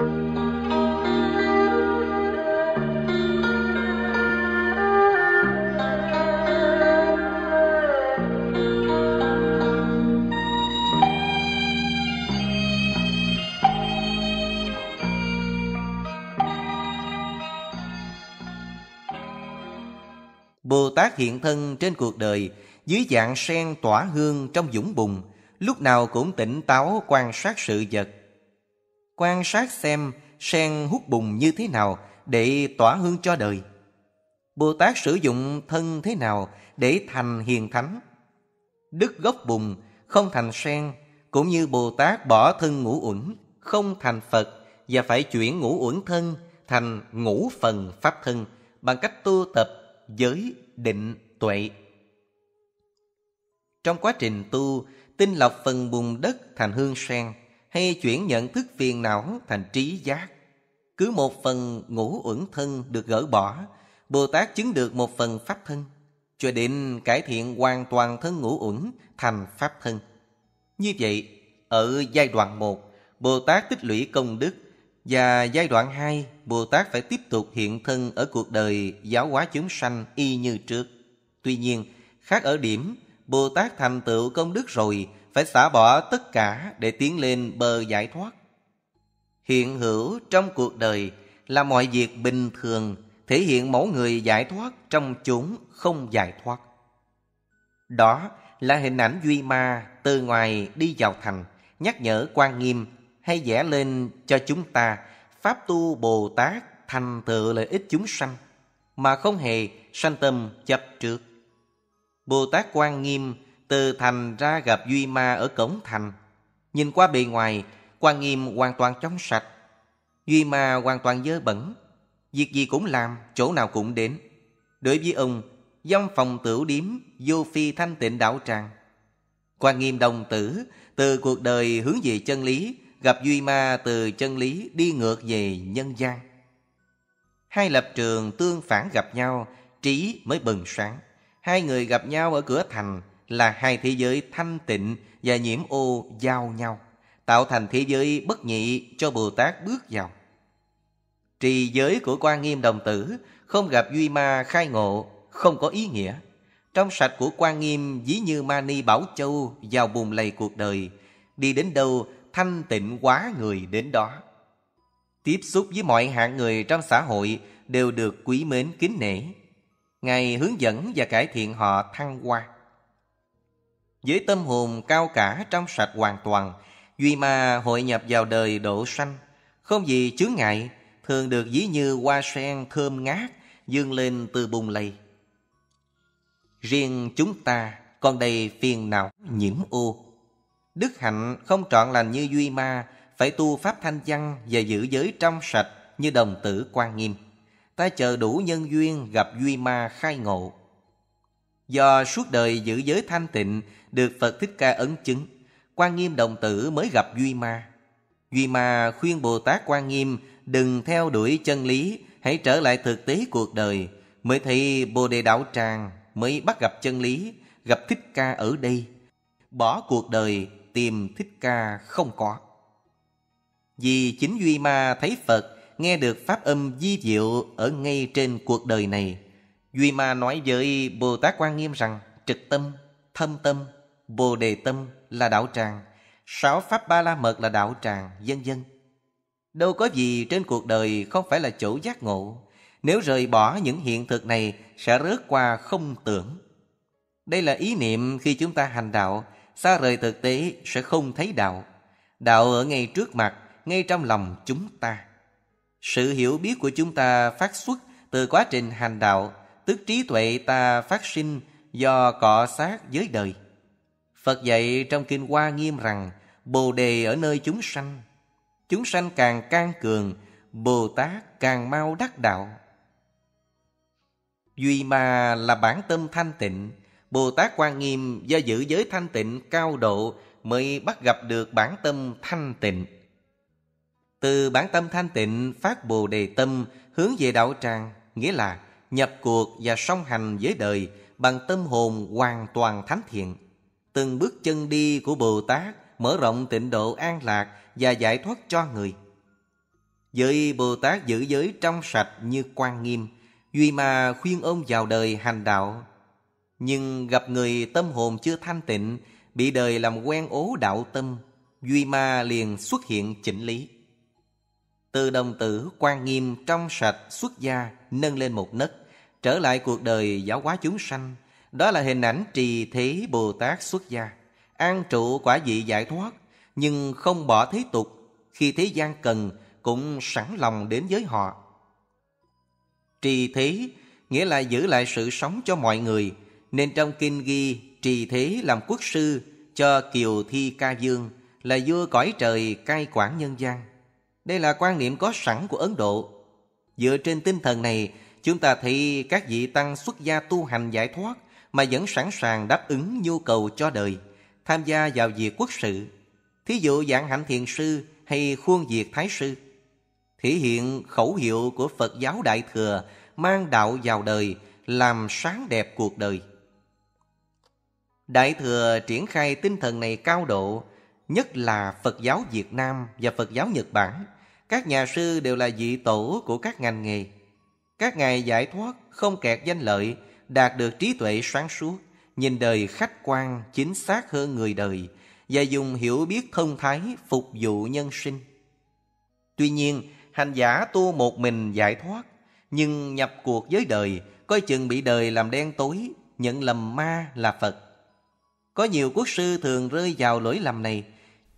Bồ Tát hiện thân trên cuộc đời dưới dạng sen tỏa hương trong dũng bùng, lúc nào cũng tỉnh táo quan sát sự vật, quan sát xem sen hút bùn như thế nào để tỏa hương cho đời. Bồ Tát sử dụng thân thế nào để thành hiền thánh. Đức gốc bùn không thành sen, cũng như Bồ Tát bỏ thân ngũ uẩn không thành Phật và phải chuyển ngũ uẩn thân thành ngũ phần pháp thân bằng cách tu tập giới định tuệ. Trong quá trình tu, tinh lọc phần bùn đất thành hương sen hay chuyển nhận thức phiền não thành trí giác. Cứ một phần ngũ uẩn thân được gỡ bỏ, Bồ Tát chứng được một phần pháp thân, cho đến cải thiện hoàn toàn thân ngũ uẩn thành pháp thân. Như vậy, ở giai đoạn 1, Bồ Tát tích lũy công đức và giai đoạn 2, Bồ Tát phải tiếp tục hiện thân ở cuộc đời giáo hóa chúng sanh y như trước. Tuy nhiên, khác ở điểm Bồ Tát thành tựu công đức rồi phải xả bỏ tất cả để tiến lên bờ giải thoát. Hiện hữu trong cuộc đời là mọi việc bình thường thể hiện mẫu người giải thoát trong chúng không giải thoát. Đó là hình ảnh Duy Ma từ ngoài đi vào thành, nhắc nhở quan nghiêm hay vẽ lên cho chúng ta Pháp tu Bồ Tát thành tựu lợi ích chúng sanh mà không hề sanh tâm chấp trước. Bồ Tát Quan Nghiêm từ thành ra gặp Duy Ma ở cổng thành. Nhìn qua bề ngoài, quan nghiêm hoàn toàn trong sạch. Duy Ma hoàn toàn dơ bẩn. Việc gì cũng làm, chỗ nào cũng đến. Đối với ông, dâm phòng tửu điếm, vô phi thanh tịnh đảo tràng. Quan nghiêm đồng tử, từ cuộc đời hướng về chân lý, gặp Duy Ma từ chân lý đi ngược về nhân gian. Hai lập trường tương phản gặp nhau, trí mới bừng sáng. Hai người gặp nhau ở cửa thành, là hai thế giới thanh tịnh và nhiễm ô giao nhau, tạo thành thế giới bất nhị cho Bồ Tát bước vào. Trì giới của quan nghiêm đồng tử không gặp duy ma khai ngộ, không có ý nghĩa. Trong sạch của quan nghiêm dí như mani bảo châu vào bùn lầy cuộc đời, đi đến đâu thanh tịnh quá người đến đó. Tiếp xúc với mọi hạng người trong xã hội đều được quý mến kính nể. Ngài hướng dẫn và cải thiện họ thăng hoa. Với tâm hồn cao cả trong sạch hoàn toàn, duy ma hội nhập vào đời độ sanh, không gì chướng ngại, thường được ví như hoa sen thơm ngát dương lên từ bùn lầy. Riêng chúng ta còn đầy phiền não nhiễm ô. Đức hạnh không trọn lành như Duy Ma, phải tu pháp thanh văn và giữ giới trong sạch như đồng tử quan nghiêm. Ta chờ đủ nhân duyên gặp Duy Ma khai ngộ. Do suốt đời giữ giới thanh tịnh được Phật Thích Ca ấn chứng, Quan Nghiêm đồng tử mới gặp Duy Ma. Duy Ma khuyên Bồ Tát Quan Nghiêm đừng theo đuổi chân lý, hãy trở lại thực tế cuộc đời. Mới thấy Bồ Đề Đạo Tràng mới bắt gặp chân lý, gặp Thích Ca ở đây. Bỏ cuộc đời tìm Thích Ca không có. Vì chính Duy Ma thấy Phật nghe được pháp âm di diệu ở ngay trên cuộc đời này Duy Ma nói với Bồ Tát Quan Nghiêm rằng trực tâm, thâm tâm, Bồ Đề tâm là đạo tràng, sáu pháp ba la mật là đạo tràng, dân dân Đâu có gì trên cuộc đời không phải là chỗ giác ngộ. Nếu rời bỏ những hiện thực này sẽ rớt qua không tưởng. Đây là ý niệm khi chúng ta hành đạo, xa rời thực tế sẽ không thấy đạo. Đạo ở ngay trước mặt, ngay trong lòng chúng ta. Sự hiểu biết của chúng ta phát xuất từ quá trình hành đạo tức trí tuệ ta phát sinh do cọ sát với đời. Phật dạy trong Kinh Hoa Nghiêm rằng Bồ Đề ở nơi chúng sanh. Chúng sanh càng can cường, Bồ Tát càng mau đắc đạo. Duy mà là bản tâm thanh tịnh, Bồ Tát Quan Nghiêm do giữ giới thanh tịnh cao độ mới bắt gặp được bản tâm thanh tịnh. Từ bản tâm thanh tịnh phát Bồ Đề tâm hướng về đạo tràng, nghĩa là nhập cuộc và song hành với đời bằng tâm hồn hoàn toàn thánh thiện. Từng bước chân đi của Bồ Tát mở rộng tịnh độ an lạc và giải thoát cho người. Với Bồ Tát giữ giới trong sạch như quan nghiêm, duy mà khuyên ông vào đời hành đạo. Nhưng gặp người tâm hồn chưa thanh tịnh, bị đời làm quen ố đạo tâm, duy ma liền xuất hiện chỉnh lý. Từ đồng tử quan nghiêm trong sạch xuất gia nâng lên một nấc, trở lại cuộc đời giáo hóa chúng sanh. Đó là hình ảnh trì thế Bồ Tát xuất gia, an trụ quả vị giải thoát, nhưng không bỏ thế tục, khi thế gian cần cũng sẵn lòng đến với họ. Trì thế nghĩa là giữ lại sự sống cho mọi người, nên trong kinh ghi trì thế làm quốc sư cho Kiều Thi Ca Dương là vua cõi trời cai quản nhân gian. Đây là quan niệm có sẵn của Ấn Độ. Dựa trên tinh thần này, chúng ta thấy các vị tăng xuất gia tu hành giải thoát mà vẫn sẵn sàng đáp ứng nhu cầu cho đời, tham gia vào việc quốc sự. Thí dụ dạng hạnh thiền sư hay khuôn diệt thái sư. Thể hiện khẩu hiệu của Phật giáo Đại Thừa mang đạo vào đời, làm sáng đẹp cuộc đời. Đại Thừa triển khai tinh thần này cao độ, nhất là Phật giáo Việt Nam và Phật giáo Nhật Bản – các nhà sư đều là dị tổ của các ngành nghề. Các ngài giải thoát, không kẹt danh lợi, đạt được trí tuệ sáng suốt, nhìn đời khách quan chính xác hơn người đời và dùng hiểu biết thông thái phục vụ nhân sinh. Tuy nhiên, hành giả tu một mình giải thoát, nhưng nhập cuộc với đời, coi chừng bị đời làm đen tối, nhận lầm ma là Phật. Có nhiều quốc sư thường rơi vào lỗi lầm này,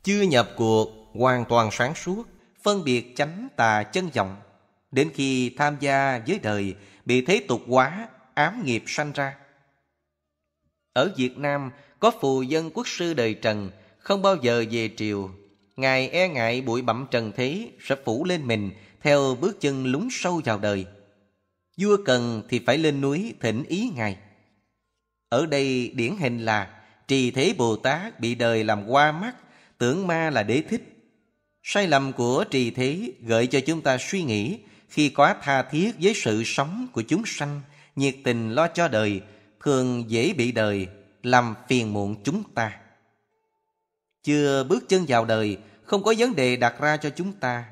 chưa nhập cuộc hoàn toàn sáng suốt phân biệt chánh tà chân vọng. Đến khi tham gia với đời, bị thế tục quá, ám nghiệp sanh ra. Ở Việt Nam, có phù dân quốc sư đời Trần, không bao giờ về triều. Ngài e ngại bụi bặm trần thế sẽ phủ lên mình theo bước chân lún sâu vào đời. Vua cần thì phải lên núi thỉnh ý Ngài. Ở đây điển hình là trì thế Bồ Tát bị đời làm qua mắt, tưởng ma là đế thích, Sai lầm của trì thế gợi cho chúng ta suy nghĩ khi quá tha thiết với sự sống của chúng sanh, nhiệt tình lo cho đời, thường dễ bị đời, làm phiền muộn chúng ta. Chưa bước chân vào đời, không có vấn đề đặt ra cho chúng ta.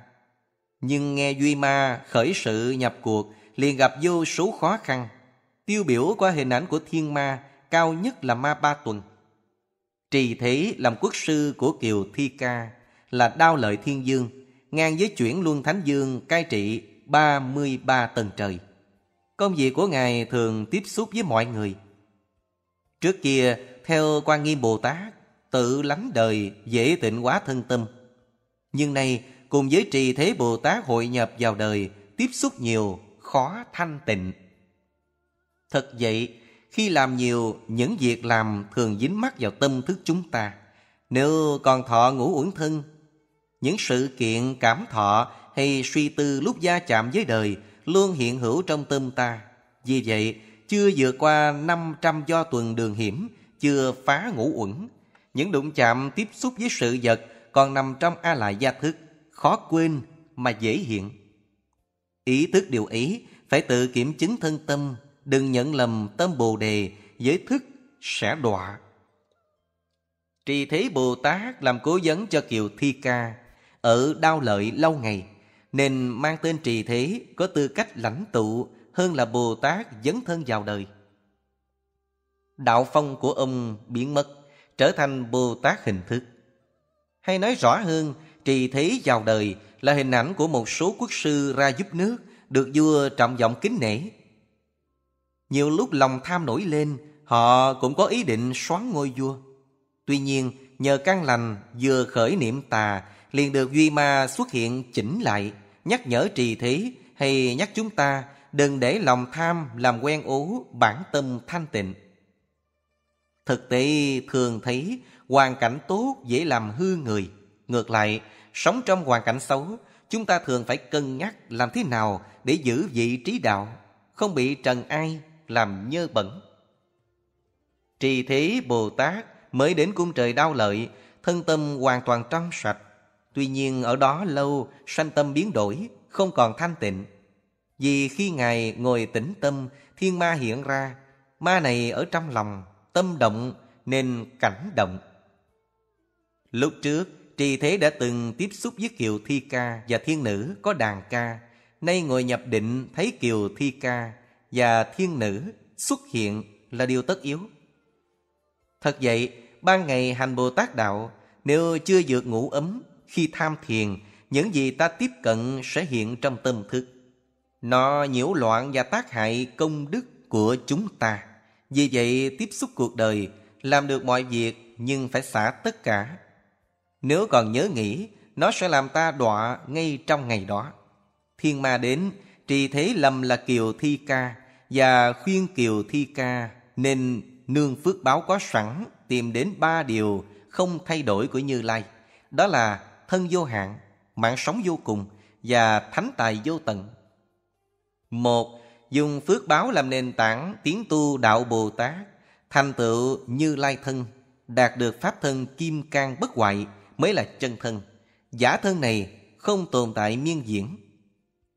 Nhưng nghe Duy Ma khởi sự nhập cuộc liền gặp vô số khó khăn. Tiêu biểu qua hình ảnh của thiên ma, cao nhất là ma ba tuần. Trì thế làm quốc sư của Kiều Thi Ca, là Đao Lợi Thiên Dương, ngang với chuyển Luân Thánh Dương cai trị 33 tầng trời. Công việc của Ngài thường tiếp xúc với mọi người. Trước kia, theo quan nghiêm Bồ Tát, tự lánh đời, dễ tịnh quá thân tâm. Nhưng nay, cùng với trì thế Bồ Tát hội nhập vào đời, tiếp xúc nhiều, khó thanh tịnh. Thật vậy, khi làm nhiều, những việc làm thường dính mắc vào tâm thức chúng ta. Nếu còn thọ ngủ uẩn thân những sự kiện cảm thọ hay suy tư lúc gia chạm với đời luôn hiện hữu trong tâm ta. Vì vậy, chưa vượt qua 500 do tuần đường hiểm, chưa phá ngũ uẩn. Những đụng chạm tiếp xúc với sự vật còn nằm trong a lại gia thức, khó quên mà dễ hiện. Ý thức điều ý phải tự kiểm chứng thân tâm, đừng nhận lầm tâm Bồ đề giới thức sẽ đọa. Trì thế Bồ Tát làm cố vấn cho Kiều Thi Ca ở đau lợi lâu ngày nên mang tên trì thế có tư cách lãnh tụ hơn là Bồ Tát dấn thân vào đời. Đạo phong của ông biến mất, trở thành Bồ Tát hình thức. Hay nói rõ hơn, trì thế vào đời là hình ảnh của một số quốc sư ra giúp nước được vua trọng vọng kính nể. Nhiều lúc lòng tham nổi lên, họ cũng có ý định xoán ngôi vua. Tuy nhiên, nhờ căn lành vừa khởi niệm tà liền được Duy Ma xuất hiện chỉnh lại, nhắc nhở trì thí hay nhắc chúng ta đừng để lòng tham làm quen ú bản tâm thanh tịnh. Thực tế thường thấy hoàn cảnh tốt dễ làm hư người. Ngược lại, sống trong hoàn cảnh xấu, chúng ta thường phải cân nhắc làm thế nào để giữ vị trí đạo, không bị trần ai làm nhơ bẩn. Trì thí Bồ Tát mới đến cung trời đau lợi, thân tâm hoàn toàn trong sạch, Tuy nhiên ở đó lâu, sanh tâm biến đổi, không còn thanh tịnh. Vì khi Ngài ngồi tĩnh tâm, thiên ma hiện ra, ma này ở trong lòng, tâm động nên cảnh động. Lúc trước, Trì Thế đã từng tiếp xúc với Kiều Thi Ca và Thiên Nữ có đàn ca. Nay ngồi nhập định thấy Kiều Thi Ca và Thiên Nữ xuất hiện là điều tất yếu. Thật vậy, ban ngày hành Bồ Tát Đạo, nếu chưa dược ngủ ấm, khi tham thiền, những gì ta tiếp cận sẽ hiện trong tâm thức. Nó nhiễu loạn và tác hại công đức của chúng ta. Vì vậy, tiếp xúc cuộc đời, làm được mọi việc nhưng phải xả tất cả. Nếu còn nhớ nghĩ, nó sẽ làm ta đọa ngay trong ngày đó. Thiên ma đến, trì thế lầm là kiều thi ca và khuyên kiều thi ca nên nương phước báo có sẵn tìm đến ba điều không thay đổi của Như Lai. Đó là thân vô hạn, mạng sống vô cùng và thánh tài vô tận. Một, dùng phước báo làm nền tảng tiến tu đạo Bồ Tát, thành tựu như lai thân, đạt được pháp thân kim cang bất hoại mới là chân thân. Giả thân này không tồn tại miên diễn.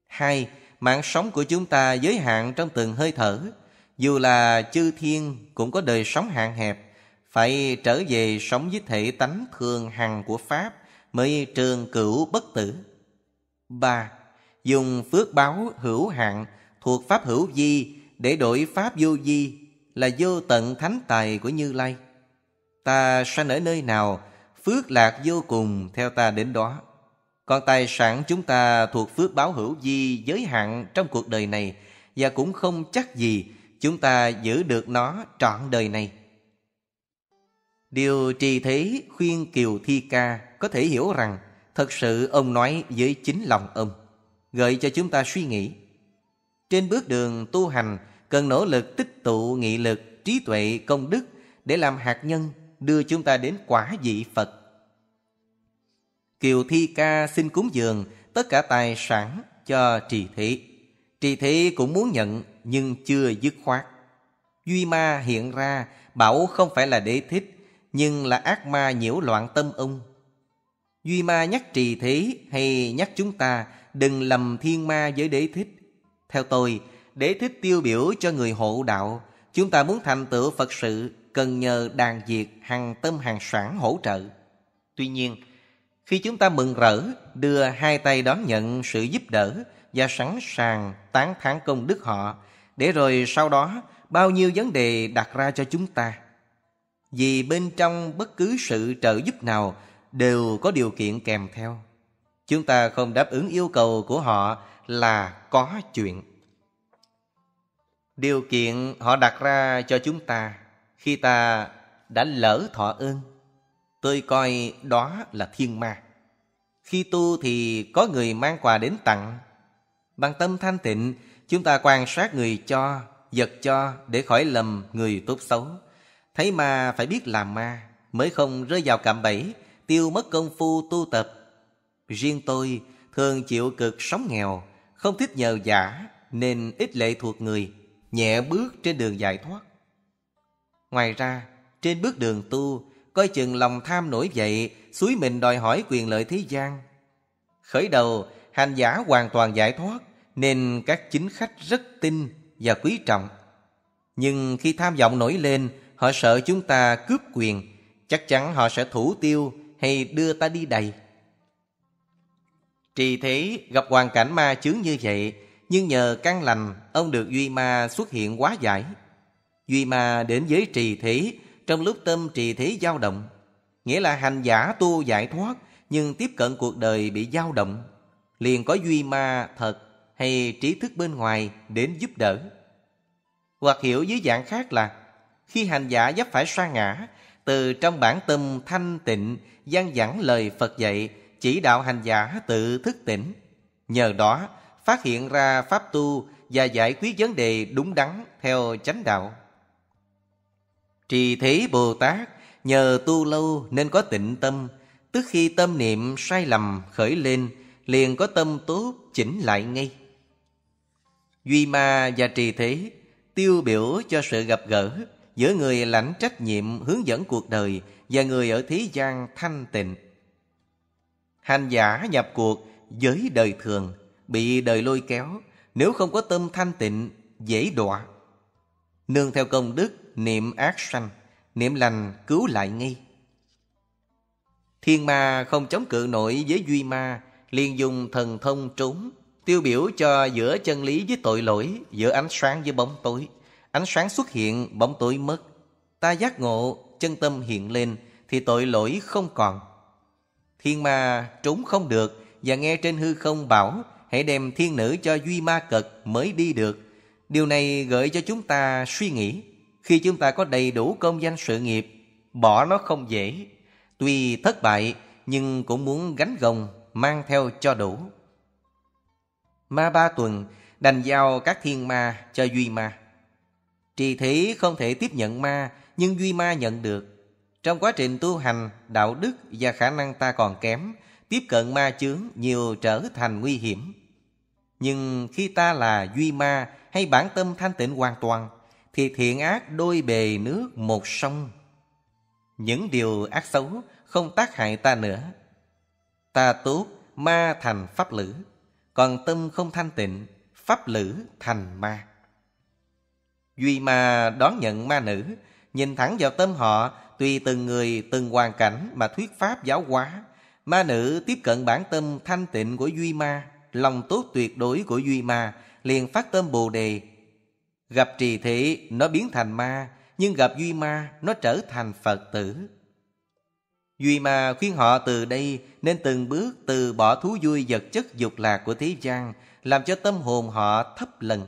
Hai, mạng sống của chúng ta giới hạn trong từng hơi thở. Dù là chư thiên cũng có đời sống hạn hẹp, phải trở về sống với thể tánh thường hằng của Pháp mới trường cửu bất tử. 3. Dùng phước báo hữu hạn thuộc pháp hữu di để đổi pháp vô di là vô tận thánh tài của Như Lai. Ta sanh ở nơi nào, phước lạc vô cùng theo ta đến đó. Còn tài sản chúng ta thuộc phước báo hữu di giới hạn trong cuộc đời này và cũng không chắc gì chúng ta giữ được nó trọn đời này. Điều trì thế khuyên Kiều Thi Ca có thể hiểu rằng thật sự ông nói với chính lòng ông, gợi cho chúng ta suy nghĩ. Trên bước đường tu hành cần nỗ lực tích tụ nghị lực, trí tuệ, công đức để làm hạt nhân đưa chúng ta đến quả vị Phật. Kiều Thi Ca xin cúng dường tất cả tài sản cho trì thị. Trì thị cũng muốn nhận nhưng chưa dứt khoát. Duy ma hiện ra bảo không phải là đế thích nhưng là ác ma nhiễu loạn tâm ông Duy ma nhắc trì thế hay nhắc chúng ta đừng lầm thiên ma với đế thích. Theo tôi, đế thích tiêu biểu cho người hộ đạo. Chúng ta muốn thành tựu Phật sự cần nhờ đàn diệt hàng tâm hàng sản hỗ trợ. Tuy nhiên, khi chúng ta mừng rỡ đưa hai tay đón nhận sự giúp đỡ và sẵn sàng tán thán công đức họ để rồi sau đó bao nhiêu vấn đề đặt ra cho chúng ta. Vì bên trong bất cứ sự trợ giúp nào đều có điều kiện kèm theo. Chúng ta không đáp ứng yêu cầu của họ là có chuyện. Điều kiện họ đặt ra cho chúng ta khi ta đã lỡ thọ ơn, tôi coi đó là thiên ma. Khi tu thì có người mang quà đến tặng. Bằng tâm thanh tịnh, chúng ta quan sát người cho, giật cho để khỏi lầm người tốt xấu. Thấy ma phải biết làm ma mới không rơi vào cạm bẫy tiêu mất công phu tu tập. Riêng tôi thường chịu cực sống nghèo, không thích nhờ giả nên ít lệ thuộc người, nhẹ bước trên đường giải thoát. Ngoài ra, trên bước đường tu, coi chừng lòng tham nổi dậy, suối mình đòi hỏi quyền lợi thế gian. Khởi đầu, hành giả hoàn toàn giải thoát, nên các chính khách rất tin và quý trọng. Nhưng khi tham vọng nổi lên, họ sợ chúng ta cướp quyền, chắc chắn họ sẽ thủ tiêu hay đưa ta đi đầy. Trì thế gặp hoàn cảnh ma chướng như vậy, nhưng nhờ căn lành, ông được Duy Ma xuất hiện quá giải. Duy Ma đến giới trì thế trong lúc tâm trì thế dao động, nghĩa là hành giả tu giải thoát nhưng tiếp cận cuộc đời bị dao động, liền có Duy Ma thật hay trí thức bên ngoài đến giúp đỡ. Hoặc hiểu dưới dạng khác là khi hành giả dấp phải sa ngã từ trong bản tâm thanh tịnh gian dẫn lời Phật dạy chỉ đạo hành giả tự thức tỉnh. Nhờ đó phát hiện ra pháp tu và giải quyết vấn đề đúng đắn theo chánh đạo. Trì thế Bồ Tát nhờ tu lâu nên có tịnh tâm, tức khi tâm niệm sai lầm khởi lên liền có tâm tốt chỉnh lại ngay. Duy ma và trì thế tiêu biểu cho sự gặp gỡ giữa người lãnh trách nhiệm hướng dẫn cuộc đời và người ở thế gian thanh tịnh. Hành giả nhập cuộc với đời thường, bị đời lôi kéo, nếu không có tâm thanh tịnh, dễ đọa. Nương theo công đức, niệm ác sanh, niệm lành cứu lại ngay. Thiên ma không chống cự nổi với duy ma, liền dùng thần thông trốn, tiêu biểu cho giữa chân lý với tội lỗi, giữa ánh sáng với bóng tối ánh sáng xuất hiện, bóng tối mất. Ta giác ngộ, chân tâm hiện lên, thì tội lỗi không còn. Thiên ma trốn không được và nghe trên hư không bảo hãy đem thiên nữ cho duy ma cật mới đi được. Điều này gợi cho chúng ta suy nghĩ. Khi chúng ta có đầy đủ công danh sự nghiệp, bỏ nó không dễ. Tuy thất bại, nhưng cũng muốn gánh gồng, mang theo cho đủ. Ma ba tuần đành giao các thiên ma cho duy ma. Trì thí không thể tiếp nhận ma, nhưng duy ma nhận được. Trong quá trình tu hành, đạo đức và khả năng ta còn kém, tiếp cận ma chướng nhiều trở thành nguy hiểm. Nhưng khi ta là duy ma hay bản tâm thanh tịnh hoàn toàn, thì thiện ác đôi bề nước một sông. Những điều ác xấu không tác hại ta nữa. Ta tốt, ma thành pháp lữ, còn tâm không thanh tịnh, pháp lữ thành ma. Duy ma đón nhận ma nữ, nhìn thẳng vào tâm họ, tùy từng người, từng hoàn cảnh mà thuyết pháp giáo hóa. Ma nữ tiếp cận bản tâm thanh tịnh của Duy ma, lòng tốt tuyệt đối của Duy ma, liền phát tâm Bồ đề. Gặp trì thị, nó biến thành ma, nhưng gặp Duy ma, nó trở thành Phật tử. Duy ma khuyên họ từ đây nên từng bước từ bỏ thú vui vật chất dục lạc của thế gian, làm cho tâm hồn họ thấp lần.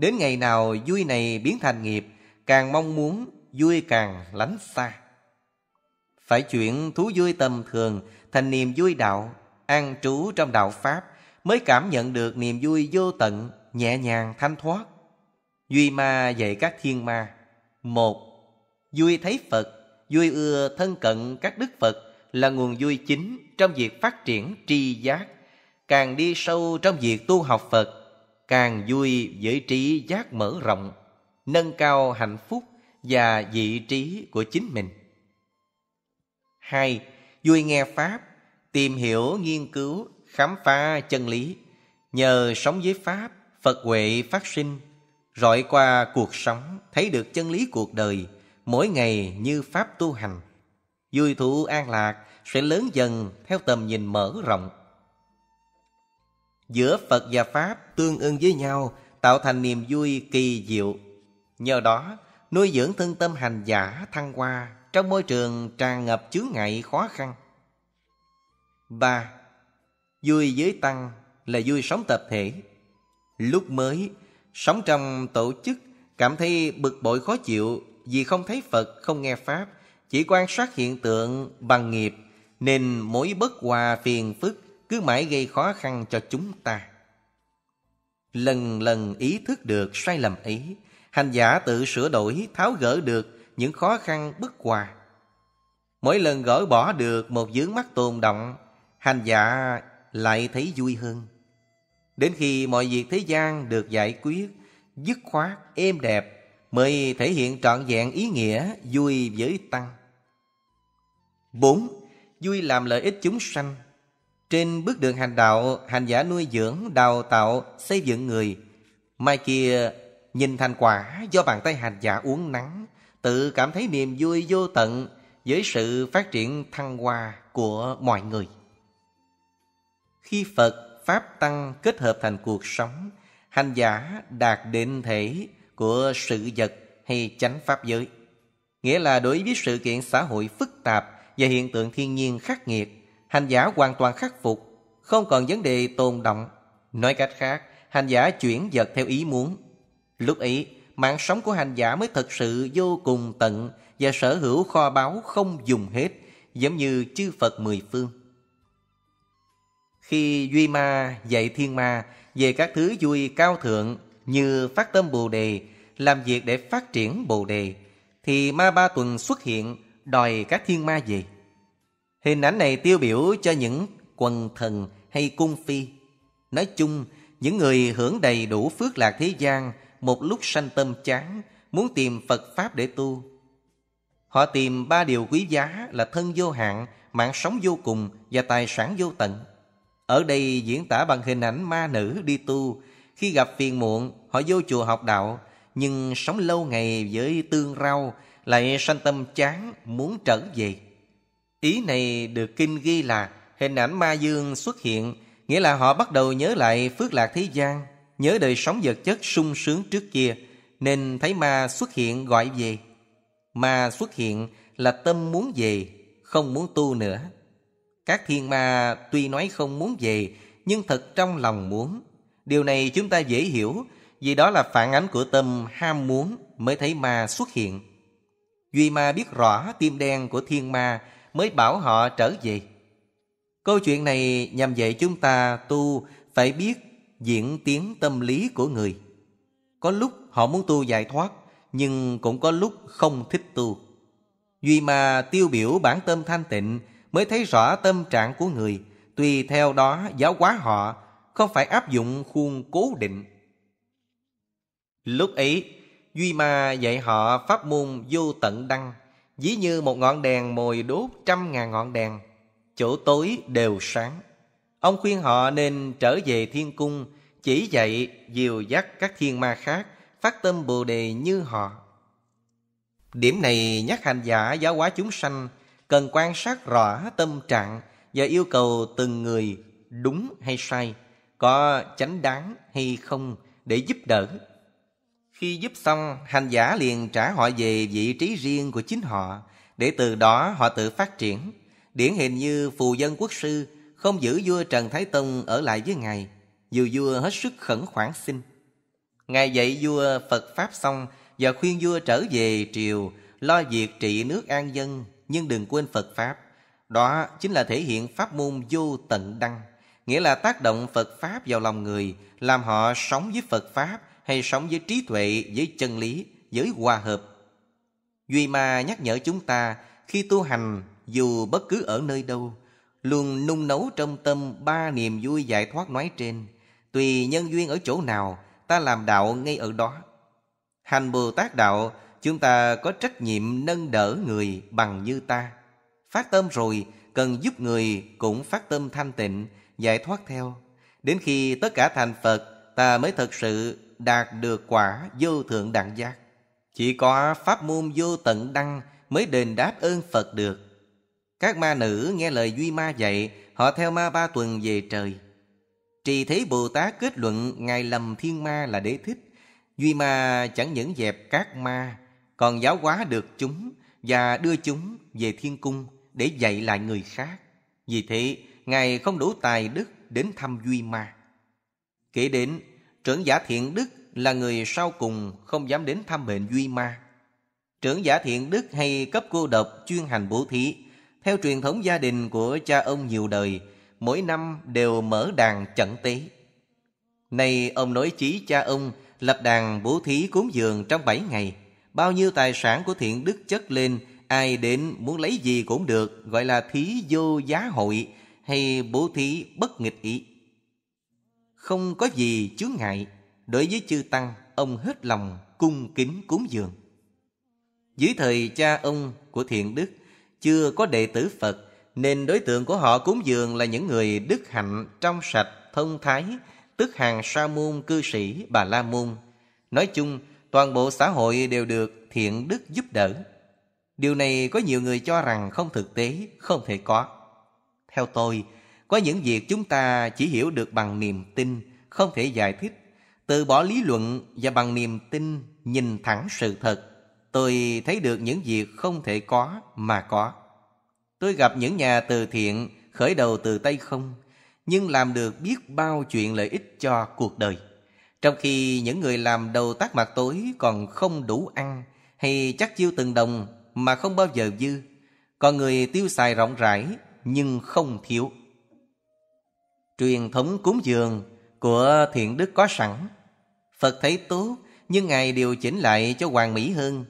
Đến ngày nào vui này biến thành nghiệp, càng mong muốn vui càng lánh xa. Phải chuyển thú vui tầm thường thành niềm vui đạo, an trú trong đạo Pháp mới cảm nhận được niềm vui vô tận, nhẹ nhàng thanh thoát. Duy ma dạy các thiên ma. Một, vui thấy Phật, vui ưa thân cận các đức Phật là nguồn vui chính trong việc phát triển tri giác. Càng đi sâu trong việc tu học Phật, càng vui với trí giác mở rộng nâng cao hạnh phúc và vị trí của chính mình hai vui nghe pháp tìm hiểu nghiên cứu khám phá chân lý nhờ sống với pháp phật huệ phát sinh rọi qua cuộc sống thấy được chân lý cuộc đời mỗi ngày như pháp tu hành vui thụ an lạc sẽ lớn dần theo tầm nhìn mở rộng giữa Phật và Pháp tương ưng với nhau, tạo thành niềm vui kỳ diệu. Nhờ đó, nuôi dưỡng thân tâm hành giả thăng hoa trong môi trường tràn ngập chướng ngại khó khăn. Ba, Vui với tăng là vui sống tập thể. Lúc mới, sống trong tổ chức, cảm thấy bực bội khó chịu vì không thấy Phật, không nghe Pháp, chỉ quan sát hiện tượng bằng nghiệp, nên mỗi bất hòa phiền phức cứ mãi gây khó khăn cho chúng ta. Lần lần ý thức được sai lầm ấy, hành giả tự sửa đổi tháo gỡ được những khó khăn bất hòa. Mỗi lần gỡ bỏ được một vướng mắt tồn động, hành giả lại thấy vui hơn. Đến khi mọi việc thế gian được giải quyết, dứt khoát, êm đẹp, mới thể hiện trọn vẹn ý nghĩa vui với tăng. 4. Vui làm lợi ích chúng sanh trên bước đường hành đạo, hành giả nuôi dưỡng, đào tạo, xây dựng người. Mai kia nhìn thành quả do bàn tay hành giả uống nắng, tự cảm thấy niềm vui vô tận với sự phát triển thăng hoa của mọi người. Khi Phật Pháp Tăng kết hợp thành cuộc sống, hành giả đạt đến thể của sự vật hay chánh Pháp giới. Nghĩa là đối với sự kiện xã hội phức tạp và hiện tượng thiên nhiên khắc nghiệt, hành giả hoàn toàn khắc phục, không còn vấn đề tồn động. Nói cách khác, hành giả chuyển vật theo ý muốn. Lúc ấy, mạng sống của hành giả mới thật sự vô cùng tận và sở hữu kho báu không dùng hết, giống như chư Phật mười phương. Khi Duy Ma dạy Thiên Ma về các thứ vui cao thượng như phát tâm Bồ Đề, làm việc để phát triển Bồ Đề, thì Ma Ba Tuần xuất hiện đòi các thiên ma về. Hình ảnh này tiêu biểu cho những quần thần hay cung phi. Nói chung, những người hưởng đầy đủ phước lạc thế gian một lúc sanh tâm chán, muốn tìm Phật Pháp để tu. Họ tìm ba điều quý giá là thân vô hạn, mạng sống vô cùng và tài sản vô tận. Ở đây diễn tả bằng hình ảnh ma nữ đi tu, khi gặp phiền muộn họ vô chùa học đạo, nhưng sống lâu ngày với tương rau lại sanh tâm chán muốn trở về. Ý này được kinh ghi là hình ảnh ma dương xuất hiện, nghĩa là họ bắt đầu nhớ lại phước lạc thế gian, nhớ đời sống vật chất sung sướng trước kia, nên thấy ma xuất hiện gọi về. Ma xuất hiện là tâm muốn về, không muốn tu nữa. Các thiên ma tuy nói không muốn về, nhưng thật trong lòng muốn. Điều này chúng ta dễ hiểu, vì đó là phản ánh của tâm ham muốn mới thấy ma xuất hiện. Duy ma biết rõ tim đen của thiên ma mới bảo họ trở về. Câu chuyện này nhằm dạy chúng ta tu phải biết diễn tiến tâm lý của người. Có lúc họ muốn tu giải thoát, nhưng cũng có lúc không thích tu. Duy mà tiêu biểu bản tâm thanh tịnh mới thấy rõ tâm trạng của người, tùy theo đó giáo hóa họ, không phải áp dụng khuôn cố định. Lúc ấy, Duy Ma dạy họ pháp môn vô tận đăng Dĩ như một ngọn đèn mồi đốt trăm ngàn ngọn đèn Chỗ tối đều sáng Ông khuyên họ nên trở về thiên cung Chỉ dạy dìu dắt các thiên ma khác Phát tâm bồ đề như họ Điểm này nhắc hành giả giáo hóa chúng sanh Cần quan sát rõ tâm trạng Và yêu cầu từng người đúng hay sai Có chánh đáng hay không để giúp đỡ khi giúp xong, hành giả liền trả họ về vị trí riêng của chính họ, để từ đó họ tự phát triển. Điển hình như phù dân quốc sư không giữ vua Trần Thái Tông ở lại với ngài, dù vua hết sức khẩn khoản xin. Ngài dạy vua Phật Pháp xong và khuyên vua trở về triều, lo việc trị nước an dân, nhưng đừng quên Phật Pháp. Đó chính là thể hiện pháp môn vô tận đăng, nghĩa là tác động Phật Pháp vào lòng người, làm họ sống với Phật Pháp hay sống với trí tuệ, với chân lý, với hòa hợp. Duy Ma nhắc nhở chúng ta khi tu hành dù bất cứ ở nơi đâu, luôn nung nấu trong tâm ba niềm vui giải thoát nói trên. Tùy nhân duyên ở chỗ nào, ta làm đạo ngay ở đó. Hành Bồ Tát Đạo, chúng ta có trách nhiệm nâng đỡ người bằng như ta. Phát tâm rồi, cần giúp người cũng phát tâm thanh tịnh, giải thoát theo. Đến khi tất cả thành Phật, ta mới thật sự đạt được quả vô thượng đẳng giác. Chỉ có pháp môn vô tận đăng mới đền đáp ơn Phật được. Các ma nữ nghe lời Duy Ma dạy, họ theo ma ba tuần về trời. Trì Thế Bồ Tát kết luận Ngài lầm thiên ma là đế thích. Duy Ma chẳng những dẹp các ma, còn giáo hóa được chúng và đưa chúng về thiên cung để dạy lại người khác. Vì thế, Ngài không đủ tài đức đến thăm Duy Ma. Kể đến trưởng giả thiện đức là người sau cùng không dám đến thăm bệnh Duy Ma. Trưởng giả thiện đức hay cấp cô độc chuyên hành bố thí, theo truyền thống gia đình của cha ông nhiều đời, mỗi năm đều mở đàn chẩn tế. Nay ông nói chí cha ông lập đàn bố thí cúng dường trong bảy ngày, bao nhiêu tài sản của thiện đức chất lên, ai đến muốn lấy gì cũng được, gọi là thí vô giá hội hay bố thí bất nghịch ý không có gì chướng ngại đối với chư tăng ông hết lòng cung kính cúng dường dưới thời cha ông của thiện đức chưa có đệ tử phật nên đối tượng của họ cúng dường là những người đức hạnh trong sạch thông thái tức hàng sa môn cư sĩ bà la môn nói chung toàn bộ xã hội đều được thiện đức giúp đỡ điều này có nhiều người cho rằng không thực tế không thể có theo tôi có những việc chúng ta chỉ hiểu được bằng niềm tin, không thể giải thích. Từ bỏ lý luận và bằng niềm tin nhìn thẳng sự thật, tôi thấy được những việc không thể có mà có. Tôi gặp những nhà từ thiện khởi đầu từ tay không, nhưng làm được biết bao chuyện lợi ích cho cuộc đời. Trong khi những người làm đầu tác mặt tối còn không đủ ăn hay chắc chiêu từng đồng mà không bao giờ dư. Còn người tiêu xài rộng rãi nhưng không thiếu truyền thống cúng dường của thiện đức có sẵn. Phật thấy tốt nhưng Ngài điều chỉnh lại cho hoàn mỹ hơn.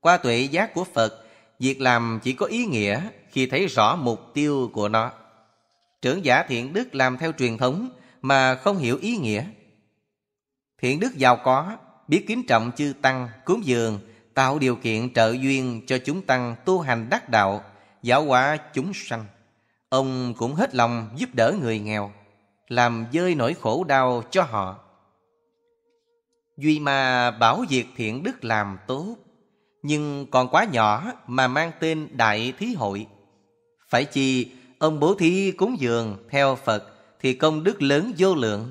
Qua tuệ giác của Phật, việc làm chỉ có ý nghĩa khi thấy rõ mục tiêu của nó. Trưởng giả thiện đức làm theo truyền thống mà không hiểu ý nghĩa. Thiện đức giàu có, biết kính trọng chư tăng, cúng dường, tạo điều kiện trợ duyên cho chúng tăng tu hành đắc đạo, giáo hóa chúng sanh. Ông cũng hết lòng giúp đỡ người nghèo làm dơi nỗi khổ đau cho họ. Duy mà bảo việc thiện đức làm tốt, nhưng còn quá nhỏ mà mang tên Đại Thí Hội. Phải chi ông bố thí cúng dường theo Phật thì công đức lớn vô lượng.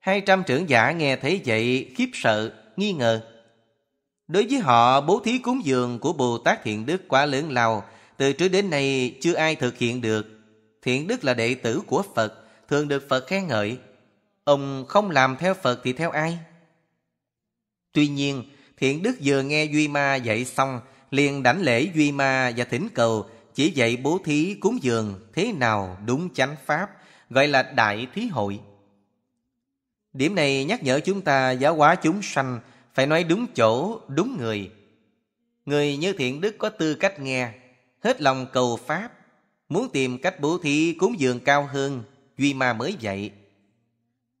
Hai trăm trưởng giả nghe thấy vậy khiếp sợ, nghi ngờ. Đối với họ, bố thí cúng dường của Bồ Tát Thiện Đức quá lớn lao, từ trước đến nay chưa ai thực hiện được. Thiện Đức là đệ tử của Phật, thường được Phật khen ngợi. Ông không làm theo Phật thì theo ai? Tuy nhiên, Thiện Đức vừa nghe Duy Ma dạy xong, liền đảnh lễ Duy Ma và thỉnh cầu chỉ dạy bố thí cúng dường thế nào đúng chánh pháp, gọi là đại thí hội. Điểm này nhắc nhở chúng ta giáo hóa chúng sanh phải nói đúng chỗ, đúng người. Người như thiện đức có tư cách nghe, hết lòng cầu pháp, muốn tìm cách bố thí cúng dường cao hơn Duy Ma mới dạy.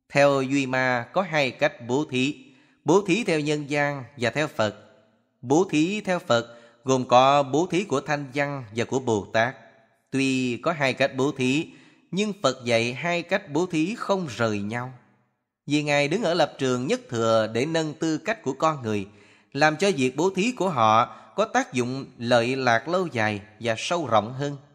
Theo Duy Ma có hai cách bố thí. Bố thí theo nhân gian và theo Phật. Bố thí theo Phật gồm có bố thí của Thanh Văn và của Bồ Tát. Tuy có hai cách bố thí, nhưng Phật dạy hai cách bố thí không rời nhau. Vì Ngài đứng ở lập trường nhất thừa để nâng tư cách của con người, làm cho việc bố thí của họ có tác dụng lợi lạc lâu dài và sâu rộng hơn.